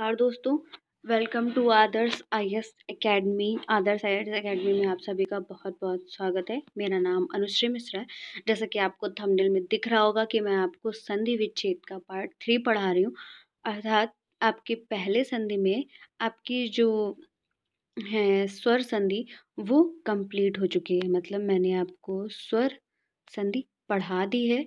नमस्कार दोस्तों welcome to Adarsh I S academy Adarsh I S academy में आप सभी का बहुत बहुत स्वागत है मेरा नाम अनुश्री मिश्रा है जैसा कि आपको थंबनेल में दिख रहा होगा कि मैं आपको संधि विच्छेद का पार्ट थ्री पढ़ा रही हूँ अर्थात आपके पहले संधि में आपकी जो है स्वर संधि वो कंप्लीट हो चुकी है मतलब मैंने आपको स्वर संधि पढ़ा दी है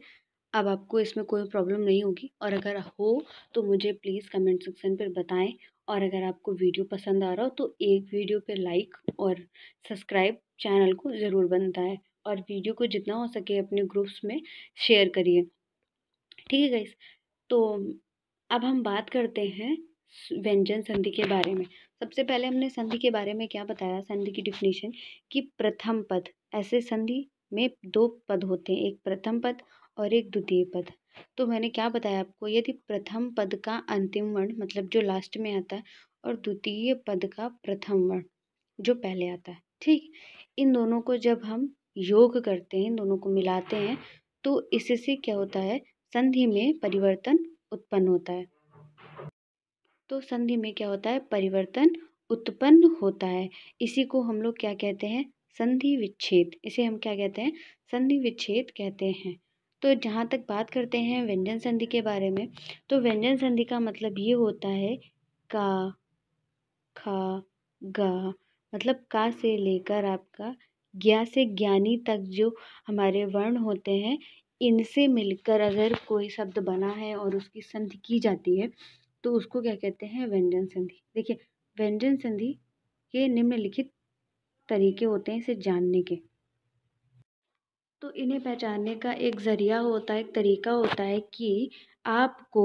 अब आपको इसमें कोई प्रॉब्लम नहीं होगी और अगर हो तो मुझे प्लीज़ कमेंट सेक्शन पर बताएं और अगर आपको वीडियो पसंद आ रहा हो तो एक वीडियो पर लाइक और सब्सक्राइब चैनल को ज़रूर है और वीडियो को जितना हो सके अपने ग्रुप्स में शेयर करिए ठीक है गाइस तो अब हम बात करते हैं व्यंजन संधि के बारे में सबसे पहले हमने संधि के बारे में क्या बताया संधि की डिफिनीशन कि प्रथम पद ऐसे संधि में दो पद होते हैं एक प्रथम पद और एक द्वितीय पद तो मैंने क्या बताया आपको यदि प्रथम पद का अंतिम वर्ण मतलब जो लास्ट में आता है और द्वितीय पद का प्रथम वर्ण जो पहले आता है ठीक इन दोनों को जब हम योग करते हैं इन दोनों को मिलाते हैं तो इससे क्या होता है संधि में परिवर्तन उत्पन्न होता है तो संधि में क्या होता है परिवर्तन उत्पन्न होता है इसी को हम लोग क्या कहते हैं संधि विच्छेद इसे हम क्या कहते हैं संधि विच्छेद कहते हैं तो जहाँ तक बात करते हैं व्यंजन संधि के बारे में तो व्यंजन संधि का मतलब ये होता है का खा गा मतलब का से लेकर आपका ज्ञा से ज्ञानी तक जो हमारे वर्ण होते हैं इनसे मिलकर अगर कोई शब्द बना है और उसकी संधि की जाती है तो उसको क्या कहते हैं व्यंजन संधि देखिए व्यंजन संधि के निम्नलिखित तरीके होते हैं इसे जानने के तो इन्हें पहचानने का एक ज़रिया होता है एक तरीका होता है कि आपको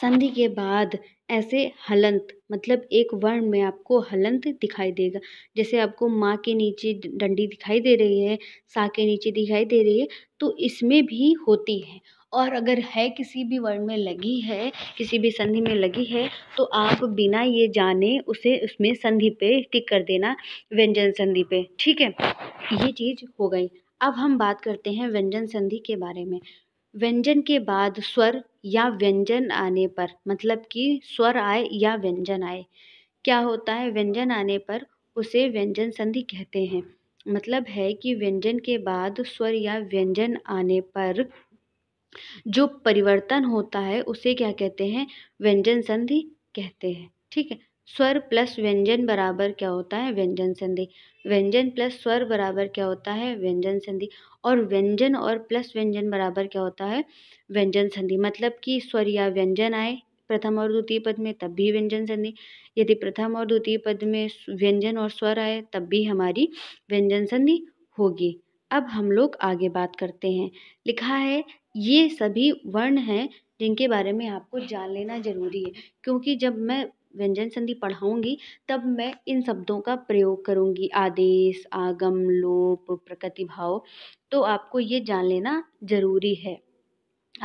संधि के बाद ऐसे हलंत मतलब एक वर्ण में आपको हलंत दिखाई देगा जैसे आपको माँ के नीचे डंडी दिखाई दे रही है सा के नीचे दिखाई दे रही है तो इसमें भी होती है और अगर है किसी भी वर्ण में लगी है किसी भी संधि में लगी है तो आप बिना ये जाने उसे उसमें संधि पे टिक कर देना व्यंजन संधि पे ठीक है ये चीज़ हो गई अब हम बात करते हैं व्यंजन संधि के बारे में व्यंजन के बाद स्वर या व्यंजन आने पर मतलब कि स्वर आए या व्यंजन आए क्या होता है व्यंजन आने पर उसे व्यंजन संधि कहते हैं मतलब है कि व्यंजन के बाद स्वर या व्यंजन आने पर जो परिवर्तन होता है उसे क्या कहते हैं व्यंजन संधि कहते हैं ठीक है स्वर प्लस व्यंजन बराबर क्या होता है व्यंजन संधि व्यंजन प्लस स्वर बराबर क्या होता है व्यंजन संधि और व्यंजन और प्लस व्यंजन बराबर क्या होता है व्यंजन संधि मतलब कि स्वर या व्यंजन आए प्रथम और द्वितीय पद में तब भी व्यंजन संधि यदि प्रथम और द्वितीय पद में व्यंजन और स्वर आए तब भी हमारी व्यंजन संधि होगी अब हम लोग आगे बात करते हैं लिखा है ये सभी वर्ण हैं जिनके बारे में आपको जान लेना ज़रूरी है क्योंकि जब मैं व्यंजन संधि पढ़ाऊंगी तब मैं इन शब्दों का प्रयोग करूंगी आदेश आगम लोप प्रकृति भाव तो आपको ये जान लेना ज़रूरी है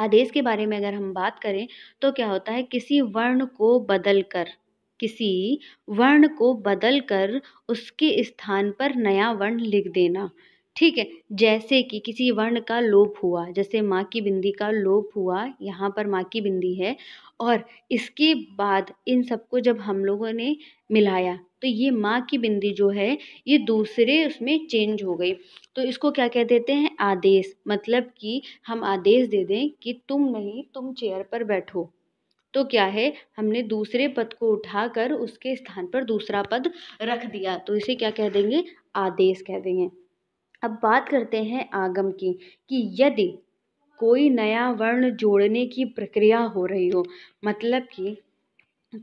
आदेश के बारे में अगर हम बात करें तो क्या होता है किसी वर्ण को बदल कर किसी वर्ण को बदल कर उसके स्थान पर नया वर्ण लिख देना ठीक है जैसे कि किसी वर्ण का लोप हुआ जैसे माँ की बिंदी का लोप हुआ यहाँ पर माँ की बिंदी है और इसके बाद इन सबको जब हम लोगों ने मिलाया तो ये माँ की बिंदी जो है ये दूसरे उसमें चेंज हो गई तो इसको क्या कह देते हैं आदेश मतलब कि हम आदेश दे दें कि तुम नहीं तुम चेयर पर बैठो तो क्या है हमने दूसरे पद को उठाकर उसके स्थान पर दूसरा पद रख दिया तो इसे क्या कह देंगे आदेश कह देंगे अब बात करते हैं आगम की कि यदि कोई नया वर्ण जोड़ने की प्रक्रिया हो रही हो मतलब कि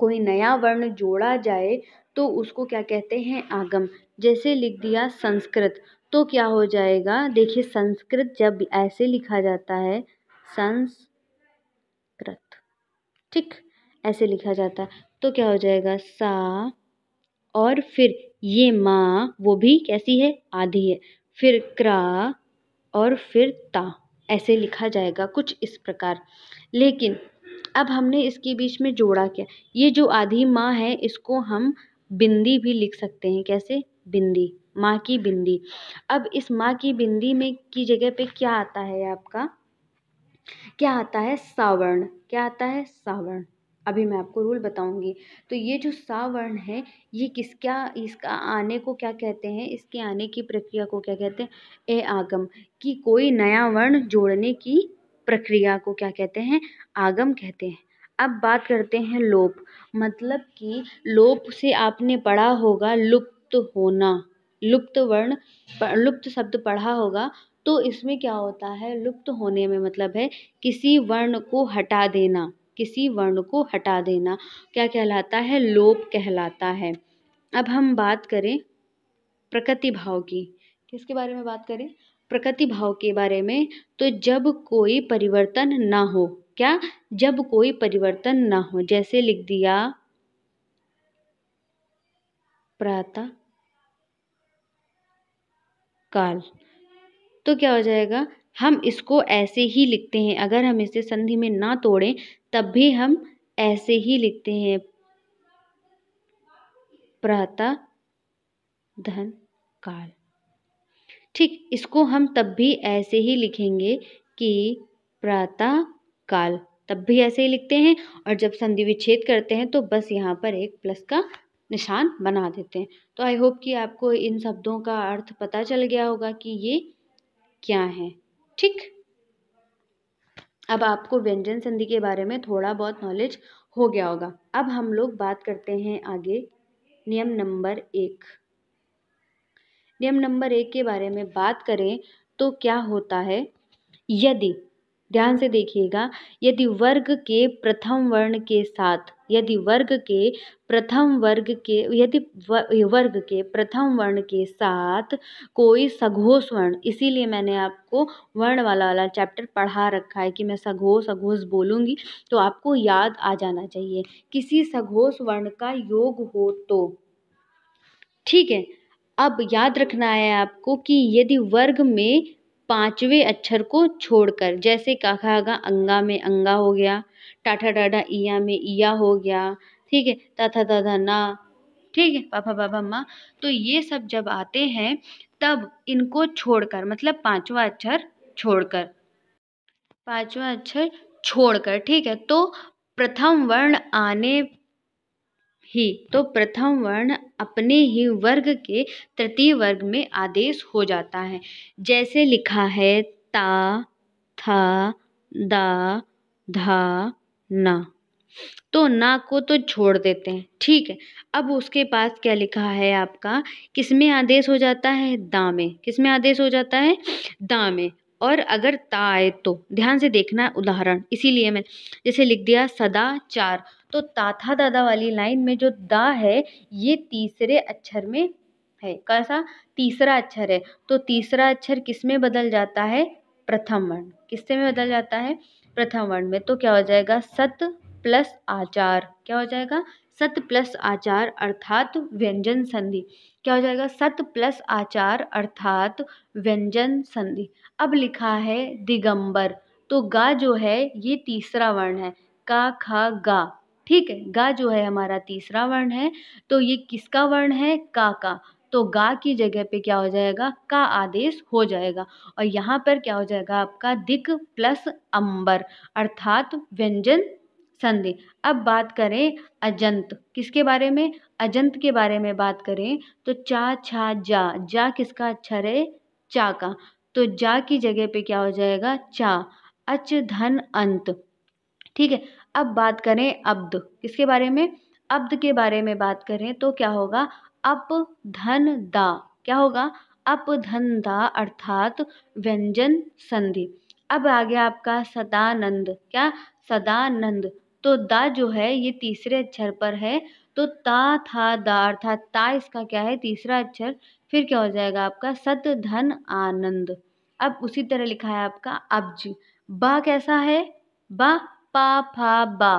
कोई नया वर्ण जोड़ा जाए तो उसको क्या कहते हैं आगम जैसे लिख दिया संस्कृत तो क्या हो जाएगा देखिए संस्कृत जब ऐसे लिखा जाता है संस्कृत ठीक ऐसे लिखा जाता है तो क्या हो जाएगा सा और फिर ये माँ वो भी कैसी है आधी है फिर क्रा और फिर ता ऐसे लिखा जाएगा कुछ इस प्रकार लेकिन अब हमने इसके बीच में जोड़ा क्या ये जो आधी माँ है इसको हम बिंदी भी लिख सकते हैं कैसे बिंदी माँ की बिंदी अब इस माँ की बिंदी में की जगह पे क्या आता है आपका क्या आता है सावर्ण क्या आता है सावर्ण अभी मैं आपको रूल बताऊंगी तो ये जो सा वर्ण है ये किस क्या इसका आने को क्या कहते हैं इसके आने की प्रक्रिया को क्या कहते हैं ए आगम कि कोई नया वर्ण जोड़ने की प्रक्रिया को क्या कहते हैं आगम कहते हैं अब बात करते हैं लोप मतलब कि लोप से आपने पढ़ा होगा लुप्त होना लुप्त वर्ण लुप्त शब्द पढ़ा होगा तो इसमें क्या होता है लुप्त होने में मतलब है किसी वर्ण को हटा देना किसी वर्ण को हटा देना क्या कहलाता है लोप कहलाता है अब हम बात करें प्रकृति भाव की किसके बारे में बात करें प्रकृति भाव के बारे में तो जब कोई परिवर्तन ना हो क्या जब कोई परिवर्तन ना हो जैसे लिख दिया प्रातः काल तो क्या हो जाएगा हम इसको ऐसे ही लिखते हैं अगर हम इसे संधि में ना तोड़ें तब भी हम ऐसे ही लिखते हैं प्रातः धन काल ठीक इसको हम तब भी ऐसे ही लिखेंगे कि प्रातः काल तब भी ऐसे ही लिखते हैं और जब संधि विच्छेद करते हैं तो बस यहाँ पर एक प्लस का निशान बना देते हैं तो आई होप कि आपको इन शब्दों का अर्थ पता चल गया होगा कि ये क्या है ठीक अब आपको व्यंजन संधि के बारे में थोड़ा बहुत नॉलेज हो गया होगा अब हम लोग बात करते हैं आगे नियम नंबर एक नियम नंबर एक के बारे में बात करें तो क्या होता है यदि ध्यान से देखिएगा यदि वर्ग के प्रथम वर्ण के साथ यदि वर्ग के प्रथम वर्ग के यदि वर्ग के प्रथम वर्ण के साथ कोई सघोष वर्ण इसीलिए मैंने आपको वर्ण वाला वाला चैप्टर पढ़ा रखा है कि मैं सघोष अघोष बोलूँगी तो आपको याद आ जाना चाहिए किसी सघोष वर्ण का योग हो तो ठीक है अब याद रखना है आपको कि यदि वर्ग में पांचवे अक्षर को छोड़कर जैसे कहा ख अंगा में अंगा हो गया टाठा ठ इया में ईया हो गया ठीक है तथा तथा ना ठीक है पापा पापा माँ तो ये सब जब आते हैं तब इनको छोड़कर मतलब पाँचवा अक्षर छोड़कर पाँचवा अक्षर छोड़कर ठीक है तो प्रथम वर्ण आने ही तो प्रथम वर्ण अपने ही वर्ग के तृतीय वर्ग में आदेश हो जाता है जैसे लिखा है ता था दा धा ना तो ना को तो छोड़ देते हैं ठीक है अब उसके पास क्या लिखा है आपका किसमें आदेश हो जाता है दा में किसमें आदेश हो जाता है दा में और अगर ता आए तो ध्यान से देखना उदाहरण इसीलिए मैं जैसे लिख दिया सदा चार तो ताथा दादा वाली लाइन में जो दा है ये तीसरे अक्षर में है कैसा तीसरा अक्षर है तो तीसरा अक्षर किस में बदल जाता है प्रथम वर्ण किससे में बदल जाता है प्रथम वर्ण में तो क्या हो जाएगा सत प्लस आचार क्या हो जाएगा सत प्लस आचार अर्थात व्यंजन संधि क्या हो जाएगा सत प्लस आचार अर्थात व्यंजन संधि अब लिखा है दिगंबर तो गा जो है ये तीसरा वर्ण है का खा गा ठीक है गा जो है हमारा तीसरा वर्ण है तो ये किसका वर्ण है का का तो गा की जगह पे क्या हो जाएगा का आदेश हो जाएगा और यहाँ पर क्या हो जाएगा आपका दिक प्लस अंबर अर्थात व्यंजन संधि अब बात करें अजंत किसके बारे में अजंत के बारे में बात करें तो चा छा जा जा किसका अक्षर अच्छा है चा का तो जा की जगह पे क्या हो जाएगा चा अच धन अंत ठीक है अब बात करें अब्द किसके बारे में अब्द के बारे में बात करें तो क्या होगा अप धन दा क्या होगा अप धन दा अर्थात व्यंजन संधि अब आ गया आपका सदानंद क्या सदानंद तो दा जो है ये तीसरे अक्षर पर है तो ता था दा अर्थात ता इसका क्या है तीसरा अक्षर फिर क्या हो जाएगा आपका सत धन आनंद अब उसी तरह लिखा है आपका अब्ज बा कैसा है बा पा फा बा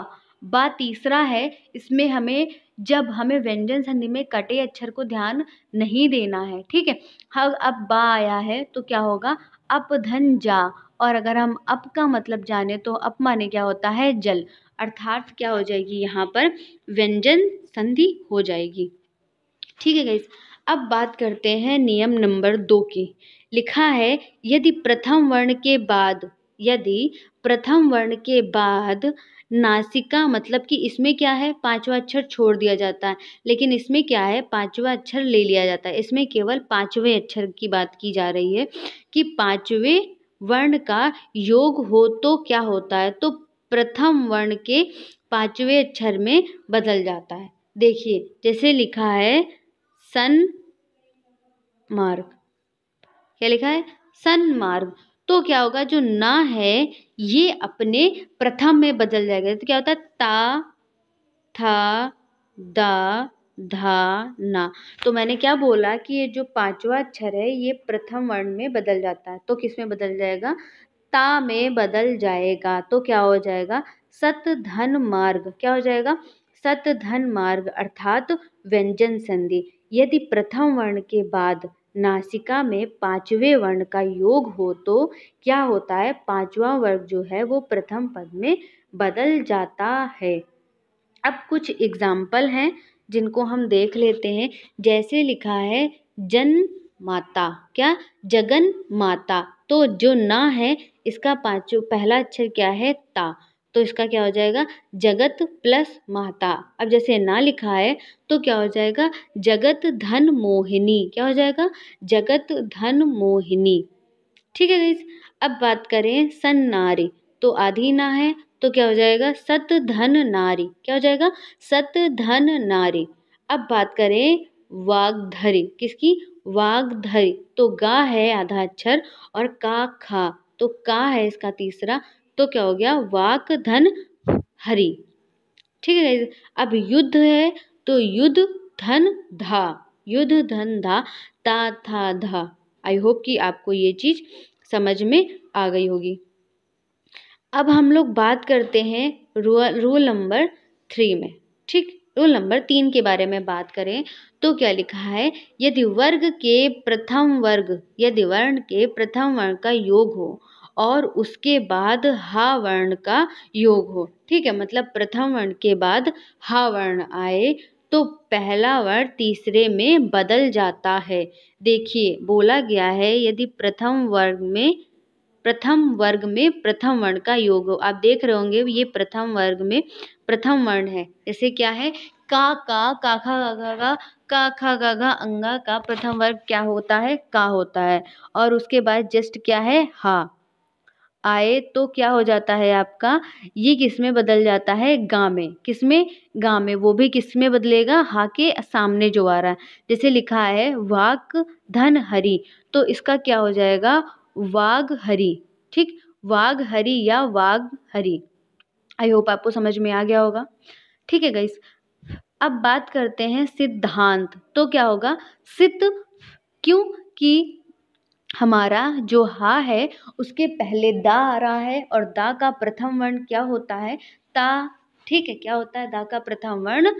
बा तीसरा है इसमें हमें जब हमें व्यंजन संधि में कटे अक्षर को ध्यान नहीं देना है ठीक है हाँ अब बा आया है तो क्या होगा अप धन जा और अगर हम अप का मतलब जाने तो अप माने क्या होता है जल अर्थात क्या हो जाएगी यहाँ पर व्यंजन संधि हो जाएगी ठीक है गाइस अब बात करते हैं नियम नंबर दो की लिखा है यदि प्रथम वर्ण के बाद यदि प्रथम वर्ण के बाद नासिका मतलब कि इसमें क्या है पांचवा अक्षर छोड़ दिया जाता है लेकिन इसमें क्या है पांचवा अक्षर ले लिया जाता है इसमें केवल पांचवें अक्षर की बात की जा रही है कि पांचवें वर्ण का योग हो तो क्या होता है तो प्रथम वर्ण के पांचवें अक्षर में बदल जाता है देखिए जैसे लिखा है सन मार्ग क्या लिखा है सन मार्ग तो क्या होगा जो ना है ये अपने प्रथम में बदल जाएगा तो क्या होता है ता था दा धा ना तो मैंने क्या बोला कि ये जो पांचवा अक्षर है ये प्रथम वर्ण में बदल जाता है तो किस में बदल जाएगा ता में बदल जाएगा तो क्या हो जाएगा सत धन मार्ग क्या हो जाएगा सत धन मार्ग अर्थात व्यंजन संधि यदि प्रथम वर्ण के बाद नासिका में पाँचवें वर्ण का योग हो तो क्या होता है पांचवा वर्ग जो है वो प्रथम पद में बदल जाता है अब कुछ एग्ज़ाम्पल हैं जिनको हम देख लेते हैं जैसे लिखा है जन माता क्या जगन माता तो जो ना है इसका पाँचों पहला अक्षर क्या है ता तो इसका क्या हो जाएगा जगत प्लस माता अब जैसे ना लिखा है तो क्या हो जाएगा जगत धन मोहिनी क्या हो जाएगा जगत धन मोहिनी ठीक है गईज अब बात करें सन नारी तो आधी ना है तो क्या हो जाएगा सत धन नारी क्या हो जाएगा सत धन नारी अब बात करें वाग्धरी किसकी वाग्धरी तो गा है आधा अक्षर और का खा तो का है इसका तीसरा तो क्या हो गया वाक धन हरि ठीक है अब युद्ध है तो युद्ध धन धा युद्ध धन धा ता था धा आई होप कि आपको ये चीज़ समझ में आ गई होगी अब हम लोग बात करते हैं रूल रूल नंबर थ्री में ठीक रूल नंबर तीन के बारे में बात करें तो क्या लिखा है यदि वर्ग के प्रथम वर्ग यदि वर्ण के प्रथम वर्ग का योग हो और उसके बाद हा वर्ण का योग हो ठीक है मतलब प्रथम वर्ण के बाद हा वर्ण आए तो पहला वर्ण तीसरे में बदल जाता है देखिए बोला गया है यदि प्रथम वर्ग में प्रथम वर्ग में प्रथम वर्ण का योग हो आप देख रहे होंगे ये प्रथम वर्ग में प्रथम वर्ण है जैसे क्या है का का काखा गागा का का खा गागा अंगा का प्रथम वर्ग क्या होता है का होता है और उसके बाद जस्ट क्या है हा आए तो क्या हो जाता है आपका ये किस में बदल जाता है गा में किस में गा में वो भी किस में बदलेगा हा के सामने जो आ रहा है जैसे लिखा है वाक धन हरि तो इसका क्या हो जाएगा वाग हरि ठीक वाग हरि या वाग हरि आई होप आपको समझ में आ गया होगा ठीक है गाइस अब बात करते हैं सिद्धांत तो क्या होगा सिद्ध कि हमारा जो हा है उसके पहले दा आ रहा है और दा का प्रथम वर्ण क्या होता है ता ठीक है क्या होता है दा का प्रथम वर्ण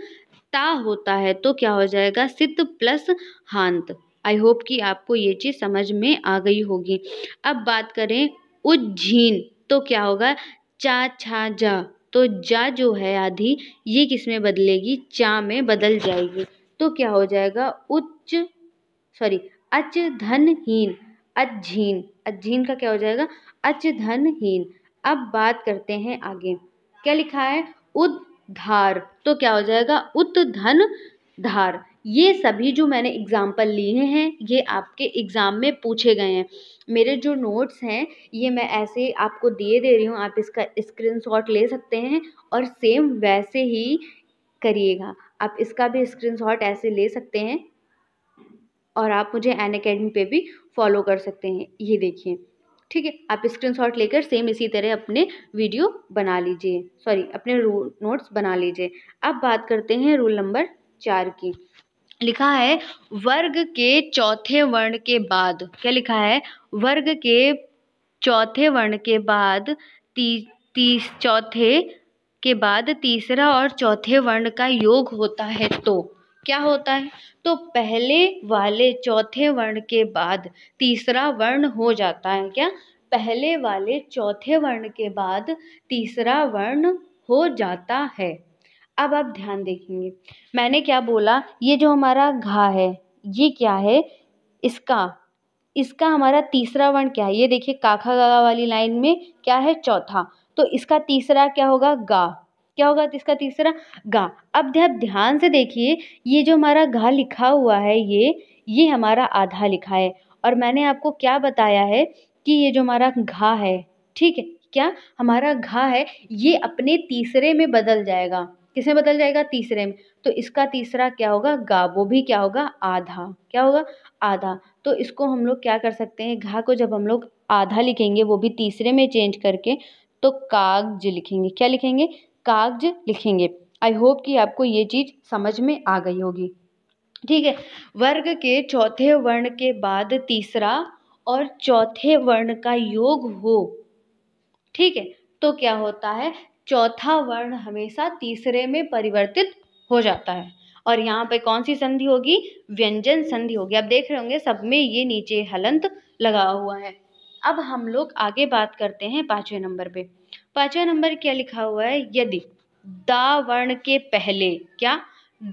ता होता है तो क्या हो जाएगा सित प्लस हांत आई होप कि आपको ये चीज़ समझ में आ गई होगी अब बात करें उज्जीन तो क्या होगा चा छा जा तो जा जो है आधी ये किस में बदलेगी चा में बदल जाएगी तो क्या हो जाएगा उच्च सॉरी अच धनहीन अजहीन अजहीन का क्या हो जाएगा अजधनहीन अब बात करते हैं आगे क्या लिखा है उद्धार तो क्या हो जाएगा उत्धन धार ये सभी जो मैंने एग्ज़ाम्पल लिए हैं ये आपके एग्ज़ाम में पूछे गए हैं मेरे जो नोट्स हैं ये मैं ऐसे आपको दिए दे रही हूँ आप इसका स्क्रीनशॉट ले सकते हैं और सेम वैसे ही करिएगा आप इसका भी स्क्रीनशॉट ऐसे ले सकते हैं और आप मुझे एन अकेडमी पे भी फॉलो कर सकते हैं ये देखिए ठीक है आप स्क्रीनशॉट लेकर सेम इसी तरह अपने वीडियो बना लीजिए सॉरी अपने रूल नोट्स बना लीजिए अब बात करते हैं रूल नंबर चार की लिखा है वर्ग के चौथे वर्ण के बाद क्या लिखा है वर्ग के चौथे वर्ण के बाद ती, तीस चौथे के बाद तीसरा और चौथे वर्ण का योग होता है तो क्या होता है तो पहले वाले चौथे वर्ण के बाद तीसरा वर्ण हो जाता है क्या पहले वाले चौथे वर्ण के बाद तीसरा वर्ण हो जाता है अब आप ध्यान देखेंगे मैंने क्या बोला ये जो हमारा घा है ये क्या है इसका इसका हमारा तीसरा वर्ण क्या है ये देखिए काखा गा वाली लाइन में क्या है चौथा तो इसका तीसरा क्या होगा गा क्या होगा तो इसका तीसरा गा अब जब ध्यान से देखिए ये जो हमारा घा लिखा हुआ है ये ये हमारा आधा लिखा है और मैंने आपको क्या बताया है कि ये जो हमारा घा है ठीक है क्या हमारा घा है ये अपने तीसरे में बदल जाएगा किसमें बदल जाएगा तीसरे में तो इसका तीसरा क्या होगा गा वो भी क्या होगा आधा क्या होगा आधा तो इसको हम लोग क्या कर सकते हैं घा को जब हम लोग आधा लिखेंगे वो भी तीसरे में चेंज करके तो कागज लिखेंगे क्या लिखेंगे कागज लिखेंगे आई होप कि आपको ये चीज़ समझ में आ गई होगी ठीक है वर्ग के चौथे वर्ण के बाद तीसरा और चौथे वर्ण का योग हो ठीक है तो क्या होता है चौथा वर्ण हमेशा तीसरे में परिवर्तित हो जाता है और यहाँ पे कौन सी संधि होगी व्यंजन संधि होगी आप देख रहे होंगे सब में ये नीचे हलंत लगा हुआ है अब हम लोग आगे बात करते हैं पांचवें नंबर पे पाँचवा नंबर क्या लिखा हुआ है यदि दा वर्ण के पहले क्या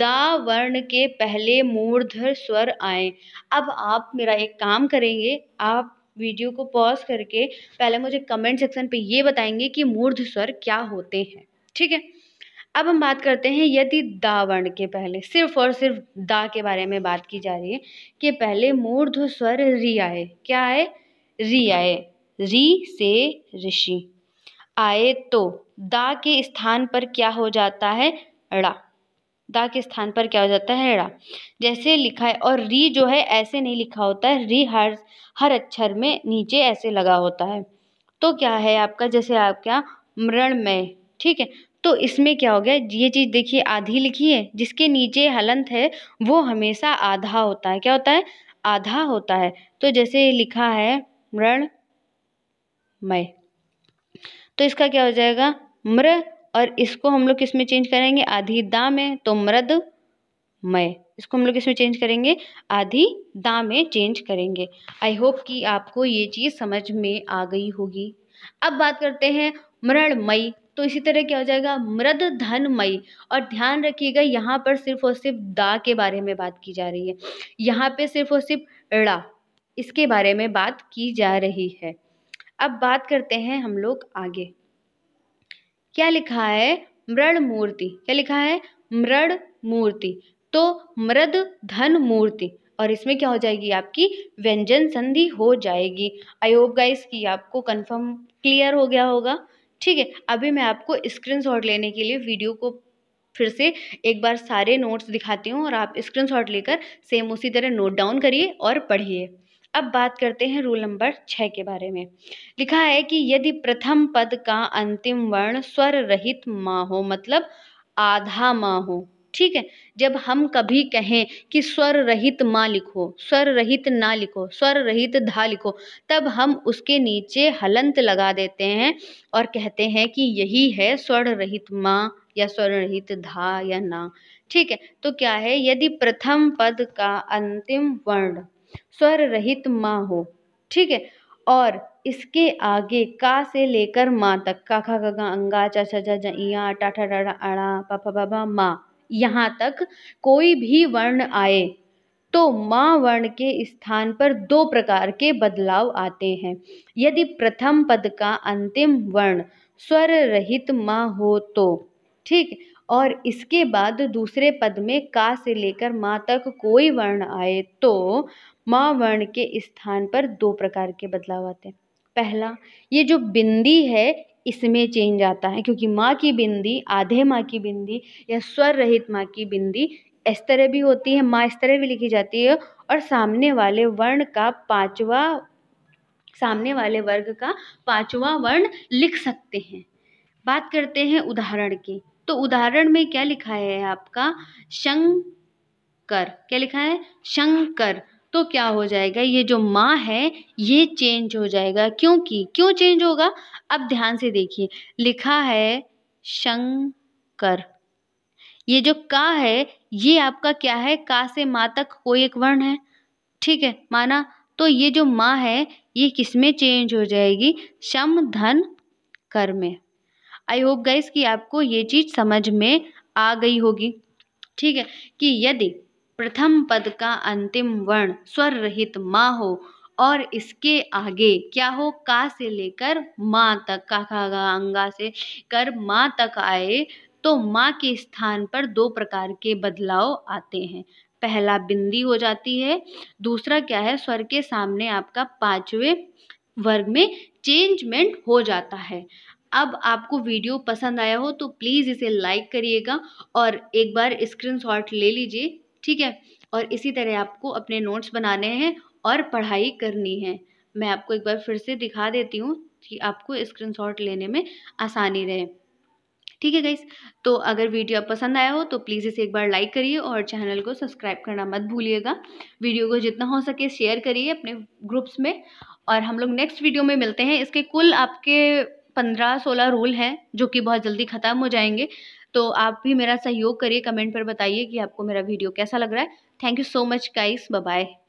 दा वर्ण के पहले मूर्धर स्वर आए अब आप मेरा एक काम करेंगे आप वीडियो को पॉज करके पहले मुझे कमेंट सेक्शन पे ये बताएंगे कि मूर्ध स्वर क्या होते हैं ठीक है अब हम बात करते हैं यदि दा वर्ण के पहले सिर्फ और सिर्फ दा के बारे में बात की जा रही है कि पहले मूर्ध स्वर री आए क्या आए री आए री से ऋषि आए तो दा के स्थान पर क्या हो जाता है अड़ा दा के स्थान पर क्या हो जाता है अड़ा जैसे लिखा है और री जो है ऐसे नहीं लिखा होता है री हर हर अक्षर में नीचे ऐसे लगा होता है तो क्या है आपका जैसे आपका मृणमय ठीक है तो इसमें क्या हो गया ये चीज़ देखिए आधी लिखी है जिसके नीचे हलंत है वो हमेशा आधा होता है क्या होता है आधा होता है तो जैसे लिखा है मृणमय तो इसका क्या हो जाएगा मृ और इसको हम लोग किस में चेंज करेंगे आधी दा में तो मृद मय इसको हम लोग इसमें चेंज करेंगे आधी दा में चेंज करेंगे आई होप कि आपको ये चीज़ समझ में आ गई होगी अब बात करते हैं मृण मई तो इसी तरह क्या हो जाएगा मृद धन मई और ध्यान रखिएगा यहाँ पर सिर्फ और सिर्फ दा के बारे में बात की जा रही है यहाँ पे सिर्फ और सिर्फ ड़ा इसके बारे में बात की जा रही है अब बात करते हैं हम लोग आगे क्या लिखा है मृण मूर्ति क्या लिखा है मृण मूर्ति तो मृद धन मूर्ति और इसमें क्या हो जाएगी आपकी व्यंजन संधि हो जाएगी आई होप गाइस कि आपको कंफर्म क्लियर हो गया होगा ठीक है अभी मैं आपको स्क्रीनशॉट लेने के लिए वीडियो को फिर से एक बार सारे नोट्स दिखाती हूँ और आप स्क्रीनशॉट लेकर सेम उसी तरह नोट डाउन करिए और पढ़िए अब बात करते हैं रूल नंबर छः के बारे में लिखा है कि यदि प्रथम पद का अंतिम वर्ण स्वर रहित माँ हो मतलब आधा माँ हो ठीक है जब हम कभी कहें कि स्वर रहित माँ लिखो स्वर रहित ना लिखो स्वर रहित धा लिखो तब हम उसके नीचे हलंत लगा देते हैं और कहते हैं कि यही है स्वर रहित माँ या स्वर रहित धा या ना ठीक है तो क्या है यदि प्रथम पद का अंतिम वर्ण स्वर रहित माँ हो ठीक है और इसके आगे का से लेकर माँ तक का खा खा अंगा चा छा जा इया टा ठा रा अड़ा पा फा बा माँ यहाँ तक कोई भी वर्ण आए तो माँ वर्ण के स्थान पर दो प्रकार के बदलाव आते हैं यदि प्रथम पद का अंतिम वर्ण स्वर रहित माँ हो तो ठीक और इसके बाद दूसरे पद में का से लेकर माँ तक कोई वर्ण आए तो माँ वर्ण के स्थान पर दो प्रकार के बदलाव आते हैं पहला ये जो बिंदी है इसमें चेंज आता है क्योंकि माँ की बिंदी आधे माँ की बिंदी या स्वर रहित माँ की बिंदी इस तरह भी होती है माँ इस तरह भी लिखी जाती है और सामने वाले वर्ण का पाँचवा सामने वाले वर्ग का पाँचवा वर्ण लिख सकते हैं बात करते हैं उदाहरण की तो उदाहरण में क्या लिखा है आपका शंकर क्या लिखा है शंकर तो क्या हो जाएगा ये जो माँ है ये चेंज हो जाएगा क्योंकि क्यों चेंज होगा अब ध्यान से देखिए लिखा है शंकर ये जो का है ये आपका क्या है का से माँ तक कोई एक वर्ण है ठीक है माना तो ये जो माँ है ये किस में चेंज हो जाएगी शम धन कर में आई होप गाइस कि आपको ये चीज़ समझ में आ गई होगी ठीक है कि यदि प्रथम पद का अंतिम वर्ण स्वर रहित मा हो और इसके आगे क्या हो का से लेकर माँ तक का खा गा अंगा से कर माँ तक आए तो माँ के स्थान पर दो प्रकार के बदलाव आते हैं पहला बिंदी हो जाती है दूसरा क्या है स्वर के सामने आपका पांचवे वर्ग में चेंजमेंट हो जाता है अब आपको वीडियो पसंद आया हो तो प्लीज़ इसे लाइक करिएगा और एक बार स्क्रीनशॉट ले लीजिए ठीक है और इसी तरह आपको अपने नोट्स बनाने हैं और पढ़ाई करनी है मैं आपको एक बार फिर से दिखा देती हूँ कि आपको स्क्रीनशॉट लेने में आसानी रहे ठीक है गाइस तो अगर वीडियो पसंद आया हो तो प्लीज़ इसे एक बार लाइक करिए और चैनल को सब्सक्राइब करना मत भूलिएगा वीडियो को जितना हो सके शेयर करिए अपने ग्रुप्स में और हम लोग नेक्स्ट वीडियो में मिलते हैं इसके कुल आपके पंद्रह सोलह रूल हैं जो कि बहुत जल्दी ख़त्म हो जाएंगे तो आप भी मेरा सहयोग करिए कमेंट पर बताइए कि आपको मेरा वीडियो कैसा लग रहा है thank you so much guys bye